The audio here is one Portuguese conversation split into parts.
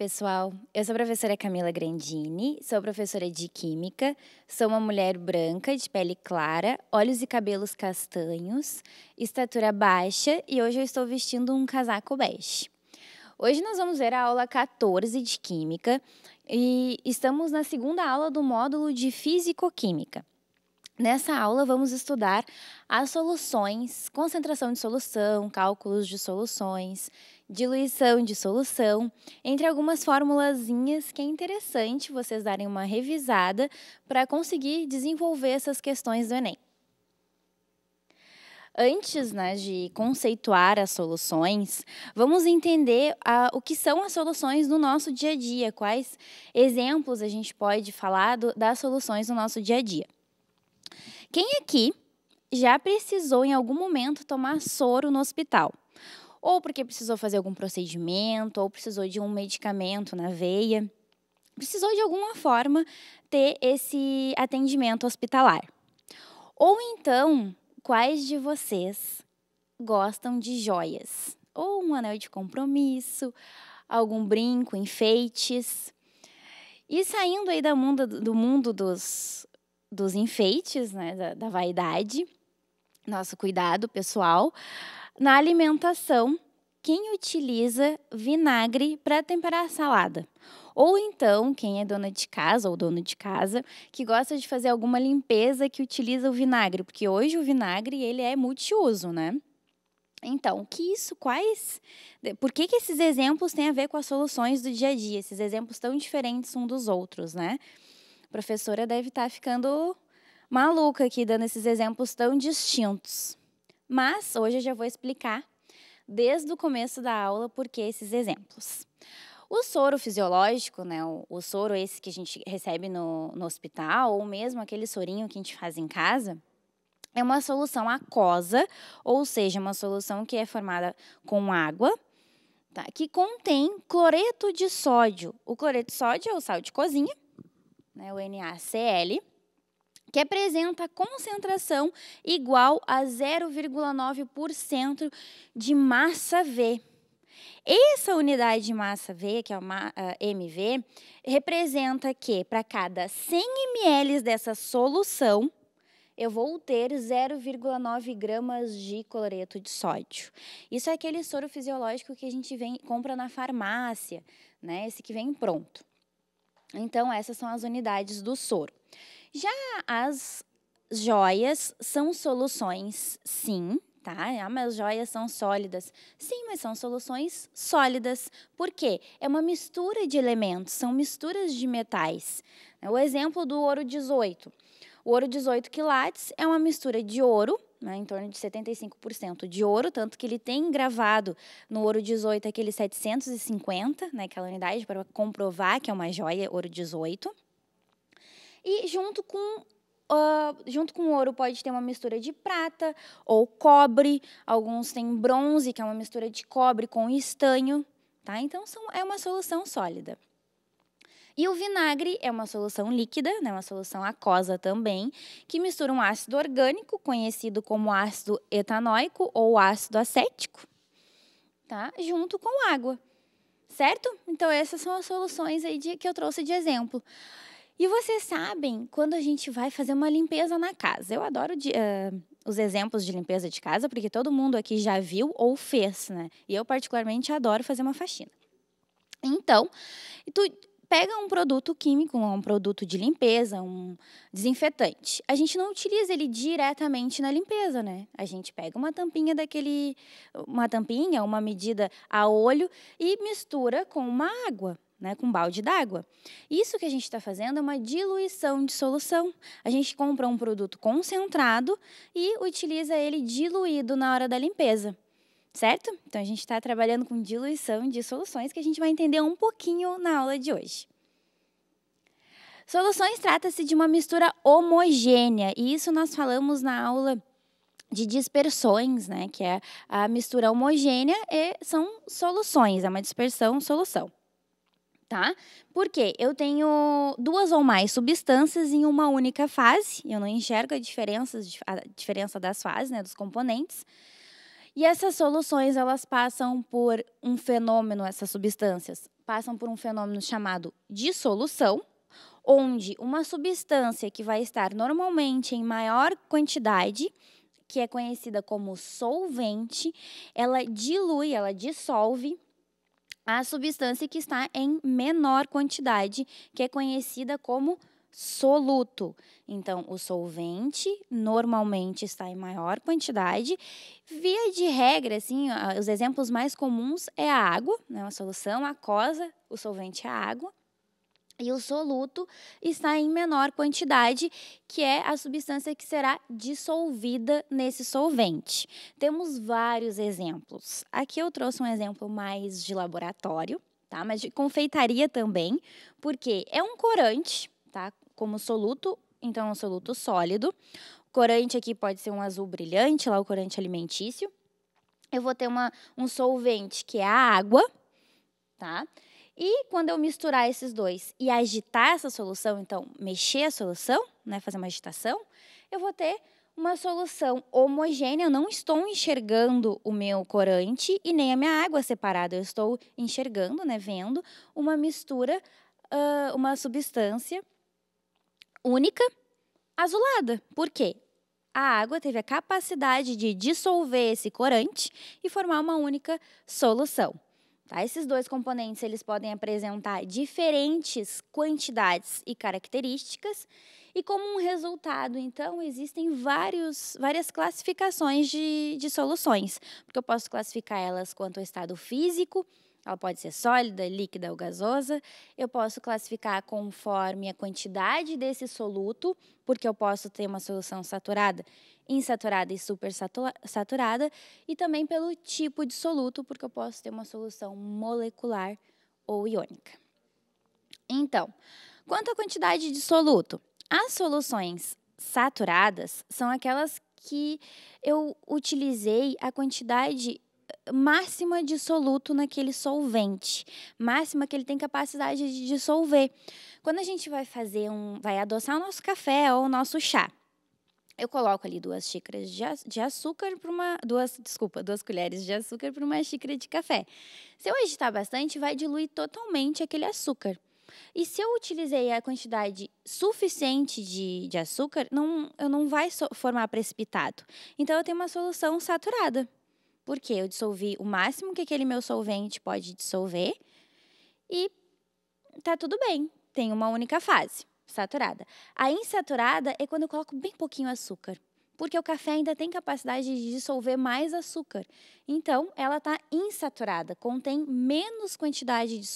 pessoal. Eu sou a professora Camila Grandini, sou professora de Química, sou uma mulher branca, de pele clara, olhos e cabelos castanhos, estatura baixa e hoje eu estou vestindo um casaco bege. Hoje nós vamos ver a aula 14 de Química e estamos na segunda aula do módulo de Físico-Química. Nessa aula, vamos estudar as soluções, concentração de solução, cálculos de soluções, diluição, dissolução, entre algumas formulazinhas que é interessante vocês darem uma revisada para conseguir desenvolver essas questões do Enem. Antes né, de conceituar as soluções, vamos entender a, o que são as soluções no nosso dia a dia, quais exemplos a gente pode falar do, das soluções no nosso dia a dia. Quem aqui já precisou em algum momento tomar soro no hospital? ou porque precisou fazer algum procedimento, ou precisou de um medicamento na veia, precisou de alguma forma ter esse atendimento hospitalar. Ou então, quais de vocês gostam de joias? Ou um anel de compromisso, algum brinco, enfeites. E saindo aí do mundo, do mundo dos, dos enfeites, né, da, da vaidade, nosso cuidado pessoal, na alimentação, quem utiliza vinagre para temperar a salada? Ou então, quem é dona de casa ou dono de casa, que gosta de fazer alguma limpeza que utiliza o vinagre, porque hoje o vinagre ele é multiuso, né? Então, que isso, quais, por que, que esses exemplos têm a ver com as soluções do dia a dia, esses exemplos tão diferentes um dos outros, né? A professora deve estar tá ficando maluca aqui dando esses exemplos tão distintos. Mas hoje eu já vou explicar desde o começo da aula por que esses exemplos. O soro fisiológico, né, o, o, soro esse que a gente recebe no, no hospital, ou mesmo aquele sorinho que a gente faz em casa, é uma solução aquosa, ou seja, uma solução que é formada com água, tá, que contém cloreto de sódio. O cloreto de sódio é o sal de cozinha, né, o NaCl, que apresenta concentração igual a 0,9% de massa V. Essa unidade de massa V, que é uma MV, representa que para cada 100 ml dessa solução, eu vou ter 0,9 gramas de cloreto de sódio. Isso é aquele soro fisiológico que a gente vem, compra na farmácia, né? Esse que vem pronto. Então, essas são as unidades do soro. Já as joias são soluções, sim, tá? Ah, mas joias são sólidas. Sim, mas são soluções sólidas. Por quê? É uma mistura de elementos, são misturas de metais. O exemplo do ouro 18. O ouro 18 quilates é uma mistura de ouro, né, em torno de 75% de ouro, tanto que ele tem gravado no ouro 18 aquele 750, né, aquela unidade, para comprovar que é uma joia ouro 18. E junto com Uh, junto com ouro pode ter uma mistura de prata ou cobre. Alguns têm bronze, que é uma mistura de cobre com estanho. Tá? Então são, é uma solução sólida. E o vinagre é uma solução líquida, né, uma solução aquosa também, que mistura um ácido orgânico, conhecido como ácido etanoico ou ácido acético, tá, junto com água. Certo? Então, essas são as soluções aí de, que eu trouxe de exemplo. E vocês sabem, quando a gente vai fazer uma limpeza na casa, eu adoro de, uh, os exemplos de limpeza de casa, porque todo mundo aqui já viu ou fez, né? E eu, particularmente, adoro fazer uma faxina. Então, tu pega um produto químico, um produto de limpeza, um desinfetante. A gente não utiliza ele diretamente na limpeza, né? A gente pega uma tampinha daquele. uma tampinha, uma medida a olho e mistura com uma água né, com um balde d'água. Isso que a gente está fazendo é uma diluição de solução. A gente compra um produto concentrado e utiliza ele diluído na hora da limpeza. Certo? Então a gente está trabalhando com diluição de soluções que a gente vai entender um pouquinho na aula de hoje. Soluções trata-se de uma mistura homogênea, e isso nós falamos na aula de dispersões, né, que é a mistura homogênea e são soluções, é uma dispersão, solução tá? Porque eu tenho duas ou mais substâncias em uma única fase, eu não enxergo a diferença, a diferença das fases, né, dos componentes. E essas soluções, elas passam por um fenômeno, essas substâncias, passam por um fenômeno chamado dissolução, onde uma substância que vai estar normalmente em maior quantidade, que é conhecida como solvente, ela dilui, ela dissolve a substância que está em menor quantidade, que é conhecida como soluto. Então, o solvente normalmente está em maior quantidade. Via de regra, assim, os exemplos mais comuns é a água, né, uma solução aquosa, o solvente é a água. E o soluto está em menor quantidade, que é a substância que será dissolvida nesse solvente. Temos vários exemplos. Aqui eu trouxe um exemplo mais de laboratório, tá? Mas de confeitaria também, porque é um corante, tá? Como soluto, então é um soluto sólido. O corante aqui pode ser um azul brilhante, lá o corante alimentício. Eu vou ter uma, um solvente que é a água, tá? E quando eu misturar esses dois e agitar essa solução, então mexer a solução, né, fazer uma agitação, eu vou ter uma solução homogênea, eu não estou enxergando o meu corante e nem a minha água separada, eu estou enxergando, né, vendo uma mistura, uh, uma substância única azulada. Por quê? A água teve a capacidade de dissolver esse corante e formar uma única solução. Tá? Esses dois componentes eles podem apresentar diferentes quantidades e características, e como um resultado, então, existem vários, várias classificações de, de soluções, porque eu posso classificar elas quanto ao estado físico, ela pode ser sólida, líquida ou gasosa. Eu posso classificar conforme a quantidade desse soluto, porque eu posso ter uma solução saturada, insaturada e supersaturada, e também pelo tipo de soluto, porque eu posso ter uma solução molecular ou iônica. Então, quanto à quantidade de soluto, as soluções saturadas são aquelas que eu utilizei a quantidade máxima de soluto naquele solvente, máxima que ele tem capacidade de dissolver. Quando a gente vai fazer um, vai adoçar o nosso café ou o nosso chá, eu coloco ali duas xícaras de açúcar para uma, duas, desculpa, duas colheres de açúcar para uma xícara de café. Se eu agitar bastante, vai diluir totalmente aquele açúcar. E se eu utilizei a quantidade suficiente de, de açúcar, não, eu não vai so, formar precipitado. Então eu tenho uma solução saturada porque eu dissolvi o máximo que aquele meu solvente pode dissolver e tá tudo bem, tem uma única fase, saturada. A insaturada é quando eu coloco bem pouquinho açúcar, porque o café ainda tem capacidade de dissolver mais açúcar. Então, ela está insaturada, contém menos quantidade de,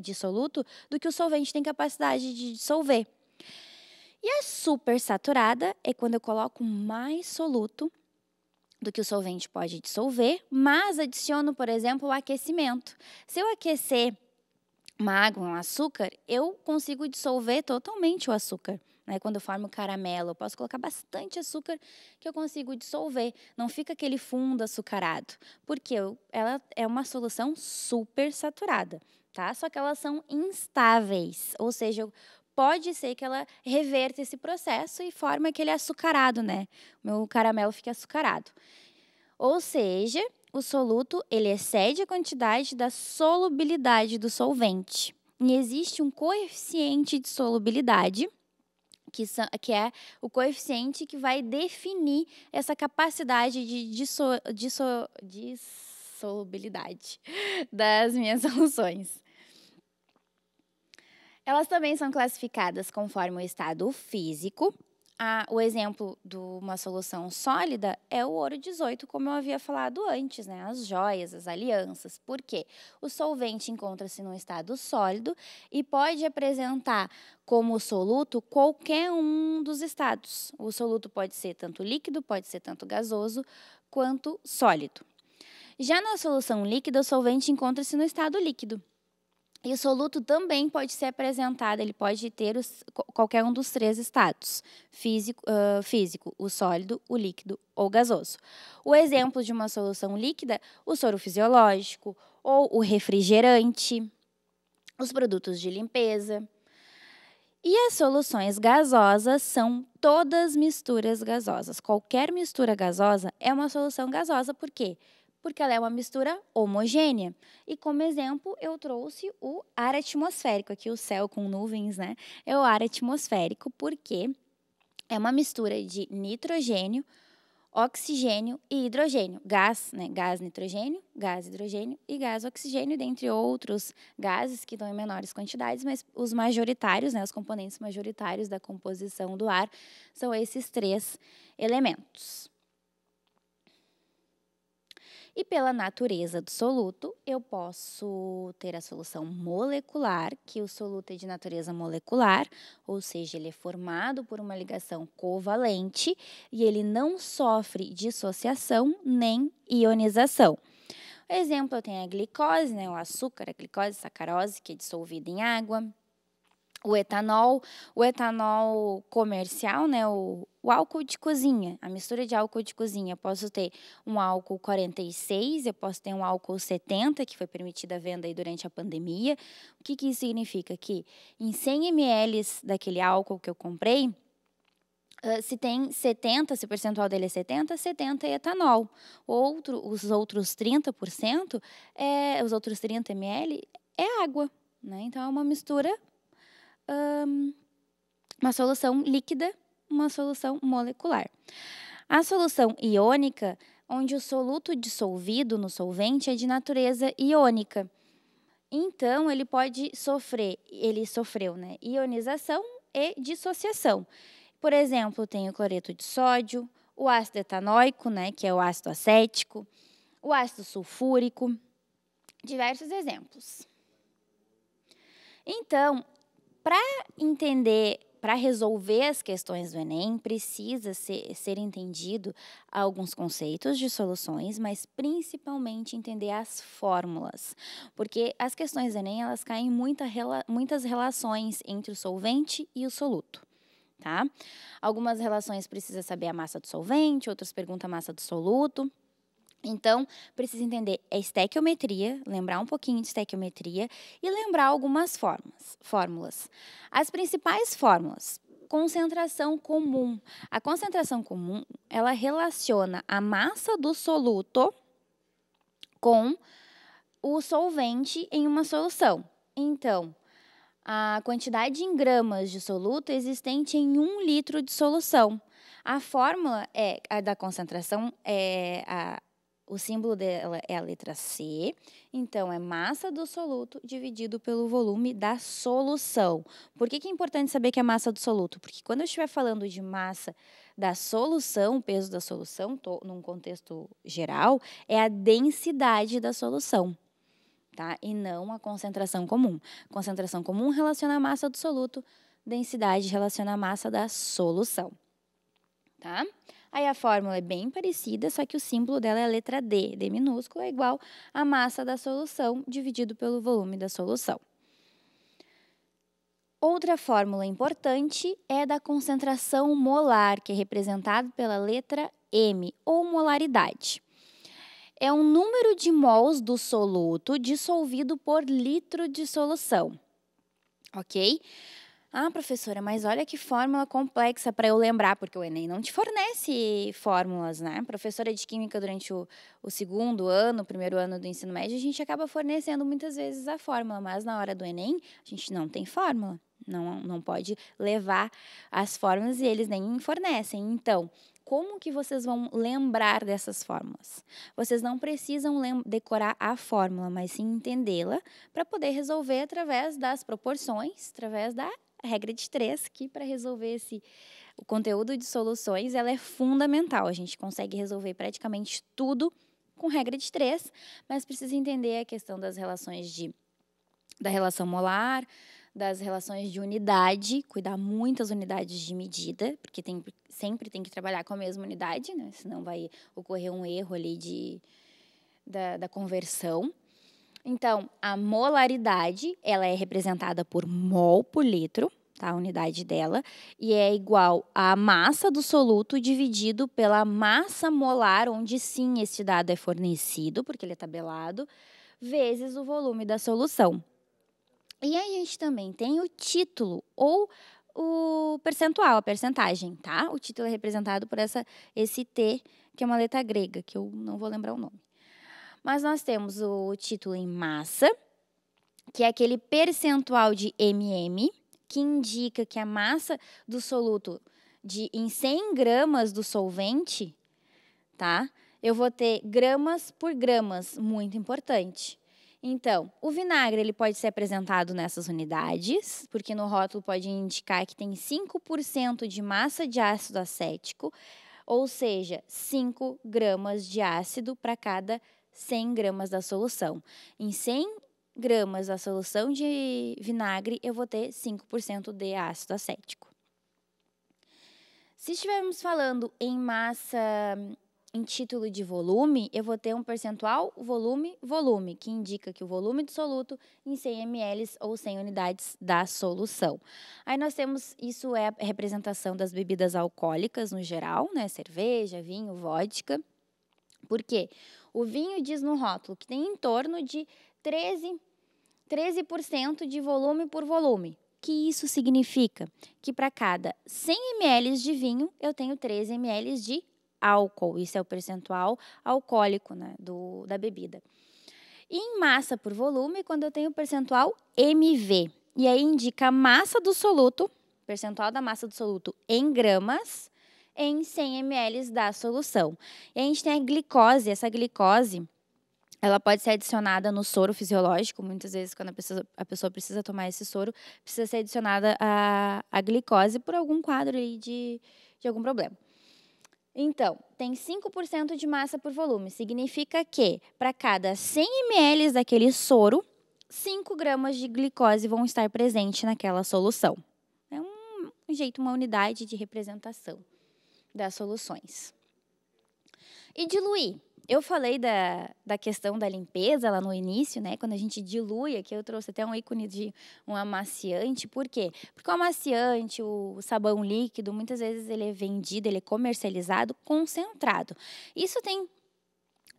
de soluto do que o solvente tem capacidade de dissolver. E a supersaturada é quando eu coloco mais soluto do que o solvente pode dissolver, mas adiciono, por exemplo, o aquecimento. Se eu aquecer uma água, um açúcar, eu consigo dissolver totalmente o açúcar. Né? Quando eu formo caramelo, eu posso colocar bastante açúcar que eu consigo dissolver. Não fica aquele fundo açucarado, porque eu, ela é uma solução super saturada. Tá? Só que elas são instáveis, ou seja, eu pode ser que ela reverta esse processo e forme aquele açucarado, né? O meu caramelo fica açucarado. Ou seja, o soluto ele excede a quantidade da solubilidade do solvente. E existe um coeficiente de solubilidade, que, são, que é o coeficiente que vai definir essa capacidade de disso, disso, dissolubilidade das minhas soluções. Elas também são classificadas conforme o estado físico. Ah, o exemplo de uma solução sólida é o ouro 18, como eu havia falado antes, né? As joias, as alianças. Por quê? O solvente encontra-se num estado sólido e pode apresentar como soluto qualquer um dos estados. O soluto pode ser tanto líquido, pode ser tanto gasoso, quanto sólido. Já na solução líquida, o solvente encontra-se no estado líquido. E o soluto também pode ser apresentado, ele pode ter os, qualquer um dos três estados: físico, uh, físico, o sólido, o líquido ou gasoso. O exemplo de uma solução líquida, o soro fisiológico ou o refrigerante, os produtos de limpeza. E as soluções gasosas são todas misturas gasosas. Qualquer mistura gasosa é uma solução gasosa, por quê? Porque porque ela é uma mistura homogênea. E como exemplo, eu trouxe o ar atmosférico, aqui o céu com nuvens, né? É o ar atmosférico porque é uma mistura de nitrogênio, oxigênio e hidrogênio, gás, né? Gás nitrogênio, gás hidrogênio e gás oxigênio, dentre outros gases que estão em menores quantidades, mas os majoritários, né? Os componentes majoritários da composição do ar são esses três elementos. E pela natureza do soluto, eu posso ter a solução molecular, que o soluto é de natureza molecular, ou seja, ele é formado por uma ligação covalente e ele não sofre dissociação nem ionização. Exemplo, eu tenho a glicose, né, o açúcar, a glicose, sacarose, que é dissolvida em água o etanol, o etanol comercial, né, o, o álcool de cozinha, a mistura de álcool de cozinha. Eu posso ter um álcool 46, eu posso ter um álcool 70, que foi permitida a venda aí durante a pandemia. O que, que isso significa? Que em 100 ml daquele álcool que eu comprei, Uh, se tem 70, se o percentual dele é 70, 70 é etanol. Outro, os outros 30%, é, os outros 30 ml é água. Né? Então, é uma mistura um, uma solução líquida, uma solução molecular. A solução iônica, onde o soluto dissolvido no solvente é de natureza iônica. Então, ele pode sofrer, ele sofreu, né, ionização e dissociação. Por exemplo, tem o cloreto de sódio, o ácido etanoico, né, que é o ácido acético, o ácido sulfúrico, diversos exemplos. Então, para entender para resolver as questões do Enem, precisa ser, ser, entendido alguns conceitos de soluções, mas principalmente entender as fórmulas. Porque as questões do Enem, elas caem muita, muitas relações entre o solvente e o soluto. Tá? Algumas relações precisa saber a massa do solvente, outras perguntam a massa do soluto. Então, precisa entender a é estequiometria, lembrar um pouquinho de estequiometria e lembrar algumas formas, fórmulas. As principais fórmulas, concentração comum. A concentração comum, ela relaciona a massa do soluto com o solvente em uma solução. Então, a quantidade em gramas de soluto existente em um litro de solução. A fórmula é a da concentração, é a, o símbolo dela é a letra C, então é massa do soluto dividido pelo volume da solução. Por que, que é importante saber que é massa do soluto? Porque quando eu estiver falando de massa da solução, peso da solução, tô, num contexto geral, é a densidade da solução. Tá? E não a concentração comum. Concentração comum relaciona a massa do soluto, densidade relaciona a massa da solução. Tá? Aí a fórmula é bem parecida, só que o símbolo dela é a letra D, D minúsculo, é igual à massa da solução dividido pelo volume da solução. Outra fórmula importante é da concentração molar, que é representada pela letra M, ou molaridade. É um número de mols do soluto dissolvido por litro de solução, ok? Ah, professora, mas olha que fórmula complexa para eu lembrar, porque o Enem não te fornece fórmulas, né? Professora de Química durante o, o segundo ano, o primeiro ano do ensino médio, a gente acaba fornecendo muitas vezes a fórmula, mas na hora do Enem, a gente não tem fórmula. Não, não pode levar as fórmulas e eles nem fornecem. Então, como que vocês vão lembrar dessas fórmulas? Vocês não precisam decorar a fórmula, mas sim entendê-la para poder resolver através das proporções, através da a regra de três, que para resolver esse o conteúdo de soluções, ela é fundamental. A gente consegue resolver praticamente tudo com regra de três, mas precisa entender a questão das relações de da relação molar, das relações de unidade, cuidar muitas unidades de medida, porque tem, sempre tem que trabalhar com a mesma unidade, né? senão vai ocorrer um erro ali de, da, da conversão. Então, a molaridade, ela é representada por mol por litro, tá? A unidade dela, e é igual à massa do soluto dividido pela massa molar, onde sim esse dado é fornecido, porque ele é tabelado, vezes o volume da solução. E a gente também tem o título ou o percentual, a percentagem, tá? O título é representado por essa esse T, que é uma letra grega, que eu não vou lembrar o nome. Mas nós temos o título em massa, que é aquele percentual de MM, que indica que a massa do soluto de, em 100 gramas do solvente, tá? Eu vou ter gramas por gramas, muito importante. Então, o vinagre ele pode ser apresentado nessas unidades, porque no rótulo pode indicar que tem 5% de massa de ácido acético, ou seja, 5 gramas de ácido para cada 100 gramas da solução. Em 100 gramas da solução de vinagre, eu vou ter 5% de ácido acético. Se estivermos falando em massa em título de volume, eu vou ter um percentual volume-volume, que indica que o volume do soluto em 100 ml ou 100 unidades da solução. Aí nós temos, isso é a representação das bebidas alcoólicas no geral, né? Cerveja, vinho, vodka. Por quê? Porque o vinho diz no rótulo que tem em torno de 13, 13% de volume por volume. que isso significa? Que para cada 100 ml de vinho, eu tenho 13 ml de álcool. Isso é o percentual alcoólico né, do, da bebida. E em massa por volume, quando eu tenho o percentual MV. E aí indica a massa do soluto, percentual da massa do soluto em gramas, em 100 ml da solução. E a gente tem a glicose, essa glicose ela pode ser adicionada no soro fisiológico. Muitas vezes, quando a pessoa, a pessoa precisa tomar esse soro, precisa ser adicionada a, a glicose por algum quadro de, de algum problema. Então, tem 5% de massa por volume. Significa que, para cada 100 ml daquele soro, 5 gramas de glicose vão estar presentes naquela solução. É um jeito, uma unidade de representação das soluções. E diluir. Eu falei da, da questão da limpeza lá no início, né? Quando a gente dilui, aqui eu trouxe até um ícone de um amaciante. Por quê? Porque o amaciante, o sabão líquido, muitas vezes ele é vendido, ele é comercializado concentrado. Isso tem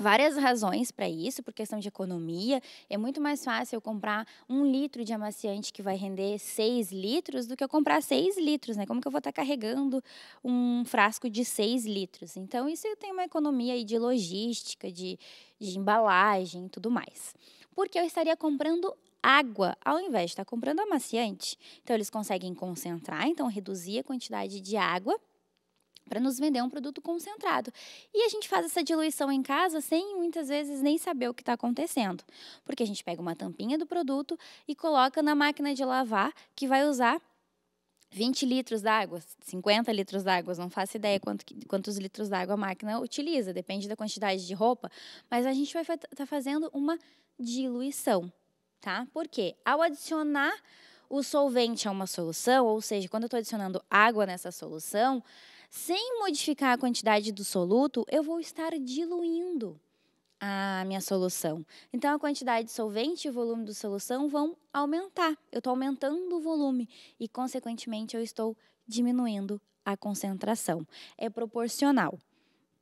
várias razões para isso, por questão de economia. É muito mais fácil eu comprar um litro de amaciante que vai render 6 litros do que eu comprar 6 litros, né? Como que eu vou estar tá carregando um frasco de 6 litros? Então, isso tem uma economia aí de logística, de, de embalagem e tudo mais. Porque eu estaria comprando água ao invés de estar tá comprando amaciante. Então, eles conseguem concentrar, então reduzir a quantidade de água para nos vender um produto concentrado. E a gente faz essa diluição em casa sem muitas vezes nem saber o que está acontecendo, porque a gente pega uma tampinha do produto e coloca na máquina de lavar que vai usar 20 litros d'água, 50 litros d'água, não faço ideia quanto, quantos litros d'água a máquina utiliza, depende da quantidade de roupa, mas a gente vai estar tá fazendo uma diluição, tá? Porque ao adicionar o solvente a uma solução, ou seja, quando eu estou adicionando água nessa solução, sem modificar a quantidade do soluto, eu vou estar diluindo a minha solução. Então, a quantidade de solvente e o volume da solução vão aumentar. Eu estou aumentando o volume e, consequentemente, eu estou diminuindo a concentração. É proporcional.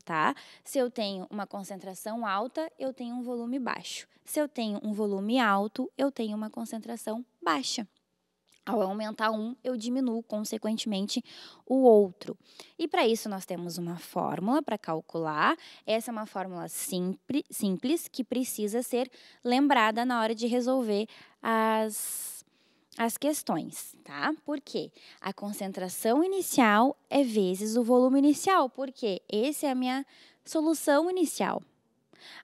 Tá? Se eu tenho uma concentração alta, eu tenho um volume baixo. Se eu tenho um volume alto, eu tenho uma concentração baixa. Ao aumentar um, eu diminuo, consequentemente, o outro. E para isso, nós temos uma fórmula para calcular. Essa é uma fórmula simples, simples que precisa ser lembrada na hora de resolver as, as questões, tá? Porque a concentração inicial é vezes o volume inicial, porque essa é a minha solução inicial.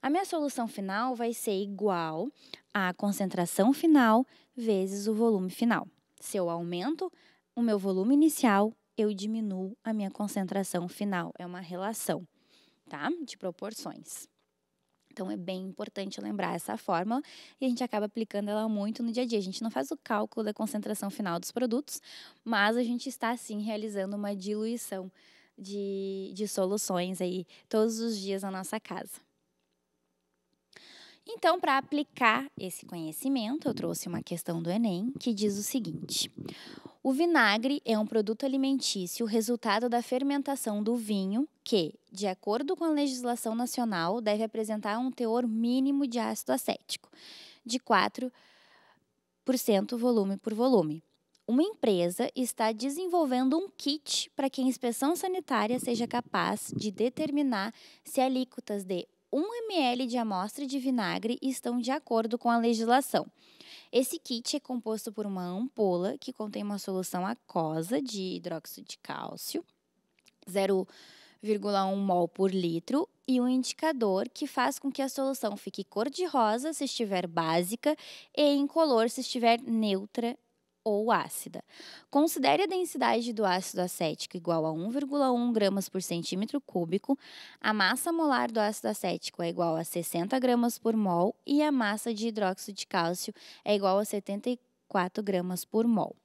A minha solução final vai ser igual à concentração final vezes o volume final. Se eu aumento o meu volume inicial, eu diminuo a minha concentração final. É uma relação, tá? De proporções. Então é bem importante lembrar essa fórmula e a gente acaba aplicando ela muito no dia a dia. A gente não faz o cálculo da concentração final dos produtos, mas a gente está sim realizando uma diluição de, de soluções aí todos os dias na nossa casa. Então, para aplicar esse conhecimento, eu trouxe uma questão do Enem que diz o seguinte: o vinagre é um produto alimentício resultado da fermentação do vinho que, de acordo com a legislação nacional, deve apresentar um teor mínimo de ácido acético, de 4% volume por volume. Uma empresa está desenvolvendo um kit para que a inspeção sanitária seja capaz de determinar se alíquotas de 1 ml de amostra de vinagre estão de acordo com a legislação. Esse kit é composto por uma ampola que contém uma solução aquosa de hidróxido de cálcio, 0,1 mol por litro, e um indicador que faz com que a solução fique cor-de-rosa se estiver básica e incolor se estiver neutra ou ácida. Considere a densidade do ácido acético igual a 1,1 gramas por centímetro cúbico, a massa molar do ácido acético é igual a 60 gramas por mol e a massa de hidróxido de cálcio é igual a 74 gramas por mol.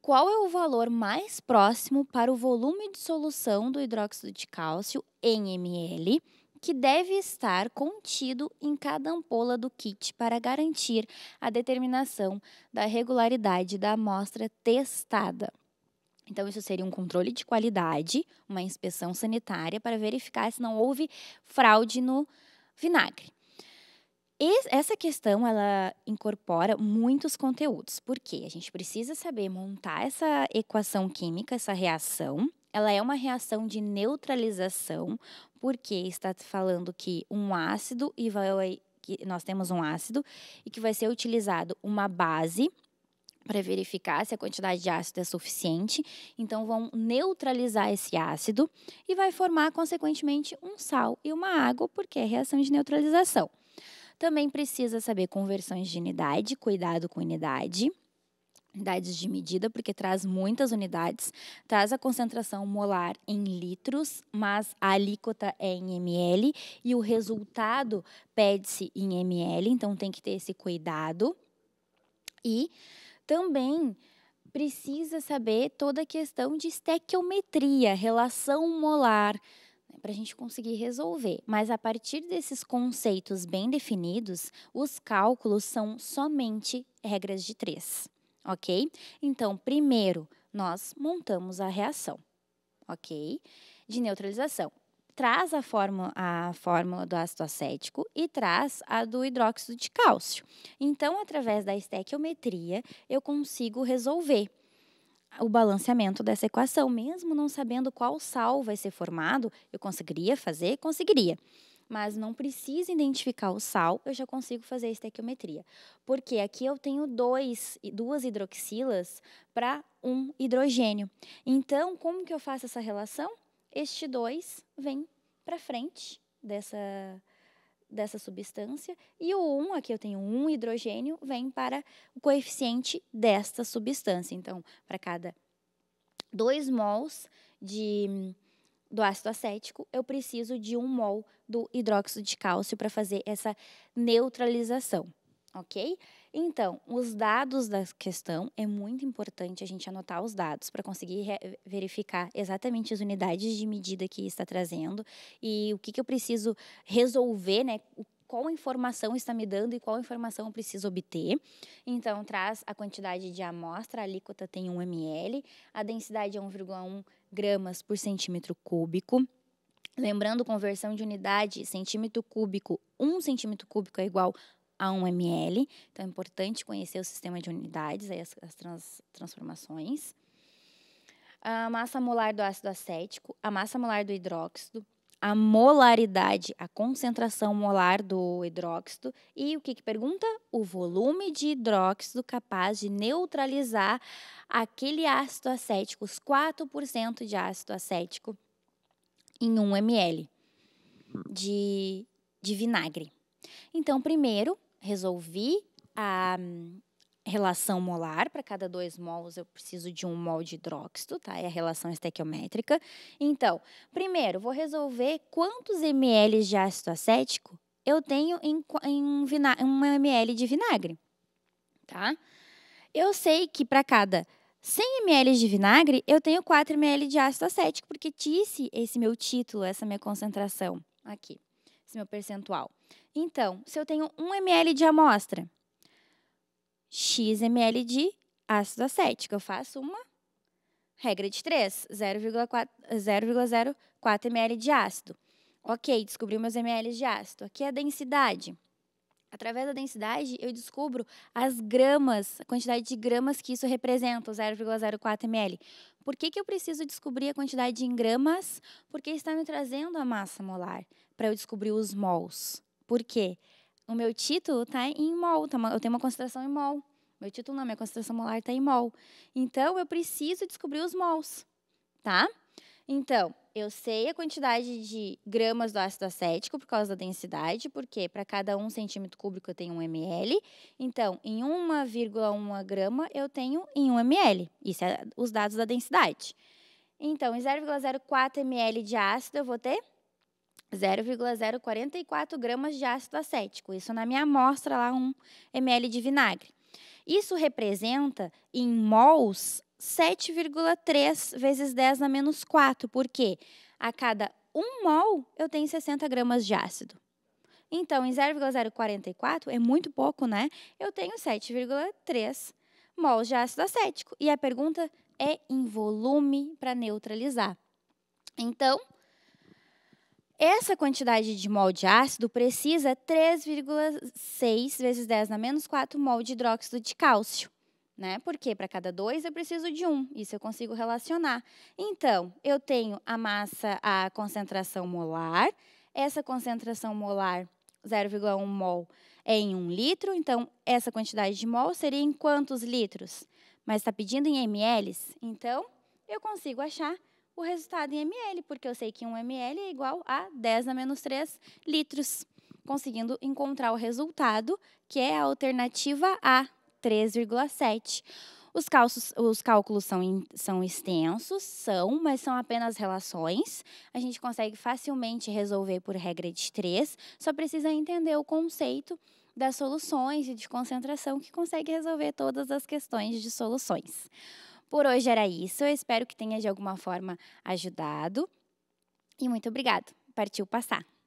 Qual é o valor mais próximo para o volume de solução do hidróxido de cálcio em ml? que deve estar contido em cada ampola do kit para garantir a determinação da regularidade da amostra testada. Então, isso seria um controle de qualidade, uma inspeção sanitária para verificar se não houve fraude no vinagre. Essa questão ela incorpora muitos conteúdos, porque a gente precisa saber montar essa equação química, essa reação. Ela é uma reação de neutralização, porque está falando que um ácido e vai é, que nós temos um ácido e que vai ser utilizado uma base para verificar se a quantidade de ácido é suficiente. Então vão neutralizar esse ácido e vai formar consequentemente um sal e uma água, porque é reação de neutralização. Também precisa saber conversões de unidade, cuidado com unidade unidades de medida, porque traz muitas unidades, traz a concentração molar em litros, mas a alíquota é em ml e o resultado pede-se em ml, então tem que ter esse cuidado. E também precisa saber toda a questão de estequiometria, relação molar, né, para a gente conseguir resolver. Mas a partir desses conceitos bem definidos, os cálculos são somente regras de três ok? Então, primeiro, nós montamos a reação, ok? De neutralização. Traz a fórmula, a fórmula do ácido acético e traz a do hidróxido de cálcio. Então, através da estequiometria, eu consigo resolver o balanceamento dessa equação. Mesmo não sabendo qual sal vai ser formado, eu conseguiria fazer? Conseguiria mas não precisa identificar o sal, eu já consigo fazer a estequiometria. Porque aqui eu tenho dois, duas hidroxilas para um hidrogênio. Então, como que eu faço essa relação? Este 2 vem para frente dessa, dessa substância e o 1, um, aqui eu tenho um hidrogênio, vem para o coeficiente desta substância. Então, para cada 2 mols de do ácido acético, eu preciso de um mol do hidróxido de cálcio para fazer essa neutralização, ok? Então, os dados da questão, é muito importante a gente anotar os dados para conseguir verificar exatamente as unidades de medida que está trazendo e o que, que eu preciso resolver, né? O qual informação está me dando e qual informação eu preciso obter. Então, traz a quantidade de amostra, a alíquota tem 1 ml, a densidade é 1,1 gramas por centímetro cúbico. Lembrando, conversão de unidade, centímetro cúbico, 1 centímetro cúbico é igual a 1 ml. Então, é importante conhecer o sistema de unidades, aí as, as trans, transformações. A massa molar do ácido acético, a massa molar do hidróxido, a molaridade, a concentração molar do hidróxido e o que, que pergunta? O volume de hidróxido capaz de neutralizar aquele ácido acético, os 4% de ácido acético em 1 ml de, de vinagre. Então, primeiro, resolvi a, relação molar, para cada dois mols eu preciso de um mol de hidróxido, tá? É a relação estequiométrica. Então, primeiro, vou resolver quantos ml de ácido acético eu tenho em, em um, um ml de vinagre, tá? Eu sei que para cada 100 ml de vinagre, eu tenho 4 ml de ácido acético, porque disse esse meu título, essa minha concentração aqui, esse meu percentual. Então, se eu tenho 1 ml de amostra, x ml de ácido acético. Eu faço uma regra de 3, 0,04 ml de ácido. Ok, descobri meus ml de ácido. Aqui é a densidade. Através da densidade, eu descubro as gramas, a quantidade de gramas que isso representa, 0,04 ml. Por que, que eu preciso descobrir a quantidade em gramas? Porque está me trazendo a massa molar, para eu descobrir os mols. Por quê? o meu título está em mol, tá eu tenho uma concentração em mol. Meu título não, minha concentração molar está em mol. Então, eu preciso descobrir os mols, tá? Então, eu sei a quantidade de gramas do ácido acético por causa da densidade, porque para cada 1 centímetro cúbico eu tenho 1 ml. Então, em 1,1 grama eu tenho em 1 ml. Isso é os dados da densidade. Então, em 0,04 ml de ácido eu vou ter 0,044 gramas de ácido acético, isso na minha amostra lá, 1 ml de vinagre. Isso representa, em mols, 7,3 vezes 10 na menos 4, porque a cada 1 mol eu tenho 60 gramas de ácido. Então, em 0,044 é muito pouco, né? Eu tenho 7,3 mols de ácido acético. E a pergunta é em volume para neutralizar. Então, essa quantidade de mol de ácido precisa 3,6 vezes 10 na menos 4 mol de hidróxido de cálcio. Né? Porque para cada dois eu preciso de um, isso eu consigo relacionar. Então, eu tenho a massa, a concentração molar, essa concentração molar, 0,1 mol, é em 1 um litro, então essa quantidade de mol seria em quantos litros? Mas está pedindo em ml, então eu consigo achar o resultado em ml, porque eu sei que 1 ml é igual a 10 a menos 3 litros, conseguindo encontrar o resultado, que é a alternativa A, 3,7. Os, calços, os cálculos são, são extensos, são, mas são apenas relações. A gente consegue facilmente resolver por regra de três, só precisa entender o conceito das soluções e de concentração que consegue resolver todas as questões de soluções. Por hoje era isso. Eu espero que tenha de alguma forma ajudado. E muito obrigado. Partiu passar.